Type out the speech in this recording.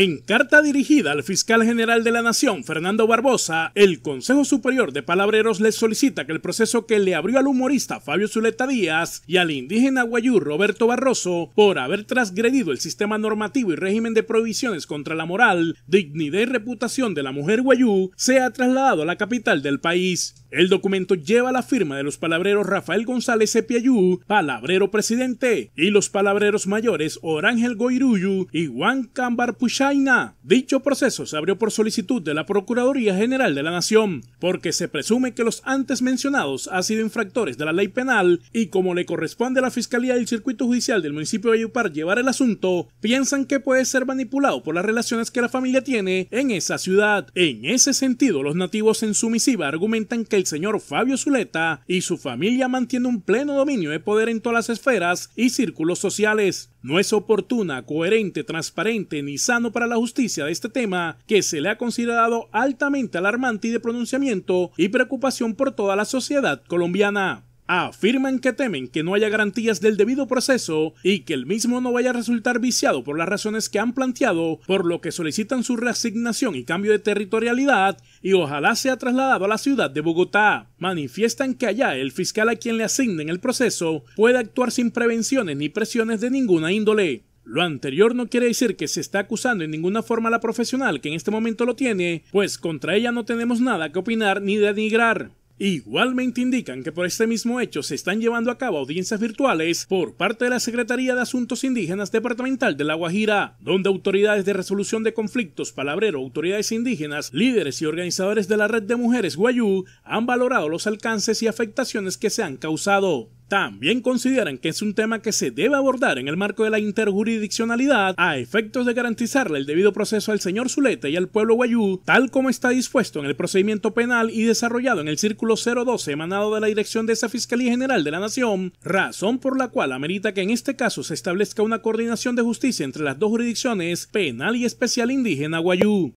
En carta dirigida al fiscal general de la Nación, Fernando Barbosa, el Consejo Superior de Palabreros le solicita que el proceso que le abrió al humorista Fabio Zuleta Díaz y al indígena guayú Roberto Barroso por haber transgredido el sistema normativo y régimen de prohibiciones contra la moral, dignidad y reputación de la mujer guayú sea trasladado a la capital del país. El documento lleva la firma de los palabreros Rafael González Epiayú, palabrero presidente, y los palabreros mayores Orángel Goiruyu y Juan Cambar Puchaina. Dicho proceso se abrió por solicitud de la Procuraduría General de la Nación, porque se presume que los antes mencionados han sido infractores de la ley penal y como le corresponde a la Fiscalía del Circuito Judicial del municipio de Ayupar llevar el asunto, piensan que puede ser manipulado por las relaciones que la familia tiene en esa ciudad. En ese sentido, los nativos en su argumentan que el señor Fabio Zuleta y su familia mantiene un pleno dominio de poder en todas las esferas y círculos sociales. No es oportuna, coherente, transparente ni sano para la justicia de este tema, que se le ha considerado altamente alarmante y de pronunciamiento y preocupación por toda la sociedad colombiana afirman que temen que no haya garantías del debido proceso y que el mismo no vaya a resultar viciado por las razones que han planteado, por lo que solicitan su reasignación y cambio de territorialidad y ojalá sea trasladado a la ciudad de Bogotá. Manifiestan que allá el fiscal a quien le asignen el proceso puede actuar sin prevenciones ni presiones de ninguna índole. Lo anterior no quiere decir que se está acusando en ninguna forma a la profesional que en este momento lo tiene, pues contra ella no tenemos nada que opinar ni denigrar. Igualmente indican que por este mismo hecho se están llevando a cabo audiencias virtuales por parte de la Secretaría de Asuntos Indígenas Departamental de La Guajira, donde autoridades de resolución de conflictos, palabrero, autoridades indígenas, líderes y organizadores de la red de mujeres Guayú han valorado los alcances y afectaciones que se han causado. También consideran que es un tema que se debe abordar en el marco de la interjurisdiccionalidad a efectos de garantizarle el debido proceso al señor Zuleta y al pueblo guayú, tal como está dispuesto en el procedimiento penal y desarrollado en el círculo 012 emanado de la dirección de esa Fiscalía General de la Nación, razón por la cual amerita que en este caso se establezca una coordinación de justicia entre las dos jurisdicciones penal y especial indígena guayú.